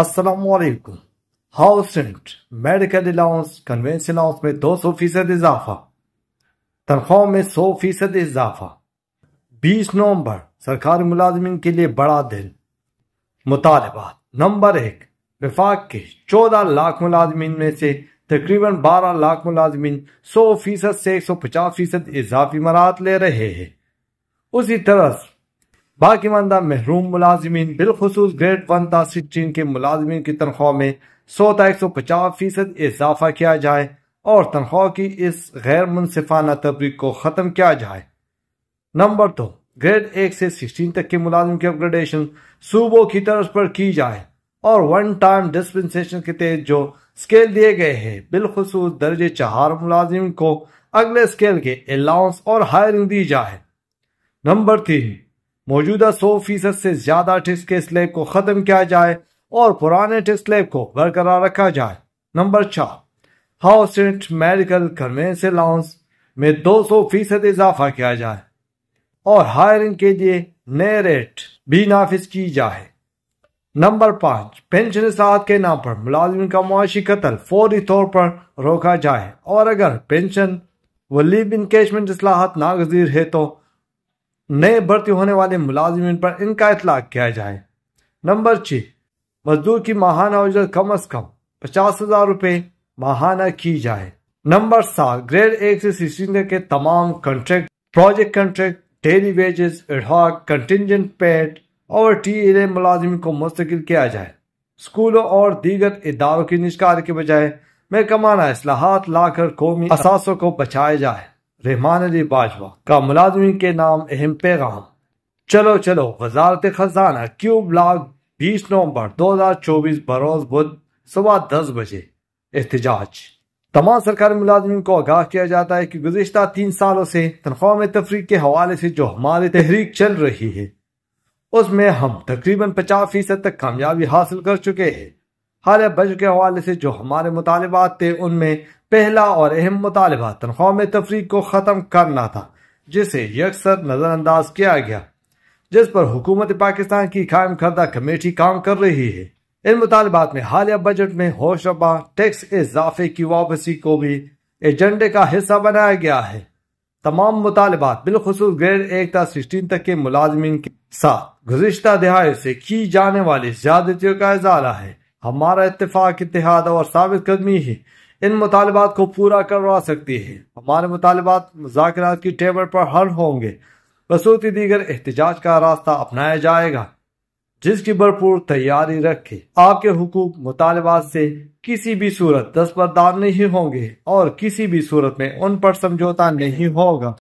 असलकुम house rent medical allowance conveyance allowance में दो सौ फीसद इजाफा तनख्वाह में सौ फीसद इजाफा बीस नवंबर सरकारी मुलाजमन के लिए बड़ा दिन मुतालबात नंबर एक विफाक के चौदह लाख मुलाजमन में से तकरीबन बारह लाख मुलाजमन सौ फीसद से एक सौ पचास फीसद इजाफी मरात ले रहे हैं उसी तरह मंदा महरूम मुलाजमी बिलखसूस ग्रेड वन तीन के मुलाजमी की तनख्वाह में सौ तक एक सौ पचास फीसद इजाफा किया जाए और तनख्वाह की इस गैर मुनफाना तबरीक को ख़त्म किया जाए नंबर दो ग्रेड एक से सिक्सटीन तक के मुलाजिम की अपग्रेडेशन सूबों की तरफ पर की जाए और वन टाइम डिस्पेंसेशन के तहत जो स्केल दिए गए हैं बिलखसूस दर्ज चार मुलाजिम को अगले स्केल के अलाउंस और हायरिंग दी जाए नंबर तीन मौजूदा सौ फीसद से ज्यादा टेस्ट के स्लैब को खत्म किया जाए और पुराने टेस्ट स्लैब को बरकरार रखा जाए नंबर छह हाउस मेडिकल कन्वेंस अलाउंस में 200 फीसद इजाफा किया जाए और हायरिंग के लिए नए रेट भी नाफिज की जाए नंबर पांच पेंशन साहब के नाम पर मुलाजिम का मुआशी कतल फौरी तौर पर रोका जाए और अगर पेंशन व लिव इनकेशमेंट असलाहत नागजीर है तो नए भर्ती होने वाले मुलाजमीन पर इनका इतलाक किया जाए नंबर छ मजदूर की माहाना उजरत कम अज कम पचास हजार रुपए माहाना की जाए नंबर सात ग्रेड एक से सीनियर के तमाम contract project contract daily wages ad hoc contingent paid और टी एल मुलाजिम को मुस्तकिल किया जाए स्कूलों और दीगर इदारों की निष्कार के बजाय में कमाना असलाहत लाकर कौमी असासों को बचाया जाए रहमान अली बाजवा का मुलाजमी के नाम अहम पैगाम चलो चलो वजारत खजाना क्यूब लाख बीस नवम्बर दो हजार चौबीस बरोज बुध सुबह दस बजे एहतजाज तमाम सरकारी मुलाजमन को आगाह किया जाता है कि गुजशत तीन सालों से तनख्वाह में तफरी के हवाले से जो हमारी तहरीक चल रही है उसमें हम तकरीबन पचास फीसद तक कामयाबी हासिल कर चुके हैं हाल बजट के हवाले से जो हमारे मुतालबात थे उनमें पहला और अहम मुतालबा तनख्वाह में तफरी को ख़त्म करना था जिसे यकसर नज़रअंदाज किया गया जिस पर हुकूमत पाकिस्तान की कायम करदा कमेटी काम कर रही है इन मुतालबात में हालिया बजट में होशबा टैक्स इजाफे की वापसी को भी एजेंडे का हिस्सा बनाया गया है तमाम मुतालबात बिलखसूस ग्रेड एक सिक्सटीन तक के मुलाजमीन के साथ गुजशत दहाई से की जाने वाली ज्यादतियों का इजारा है हमारा इतफाक इतिहाद और साबित कदमी ही इन मुतालबात को पूरा करवा सकती है हमारे मुतालबात मुजाकर की टेबल पर हल होंगे बसूती दीगर एहतजाज का रास्ता अपनाया जाएगा जिसकी भरपूर तैयारी रखे आपके हुकूक मुतालबात से किसी भी सूरत दस्तबरदार नहीं होंगे और किसी भी सूरत में उन पर समझौता नहीं होगा